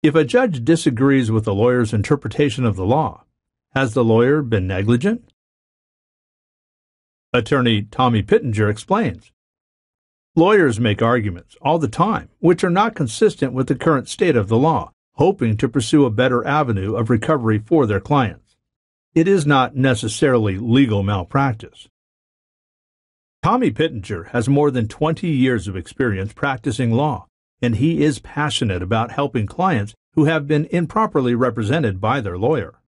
If a judge disagrees with a lawyer's interpretation of the law, has the lawyer been negligent? Attorney Tommy Pittenger explains. Lawyers make arguments all the time which are not consistent with the current state of the law, hoping to pursue a better avenue of recovery for their clients. It is not necessarily legal malpractice. Tommy Pittenger has more than 20 years of experience practicing law and he is passionate about helping clients who have been improperly represented by their lawyer.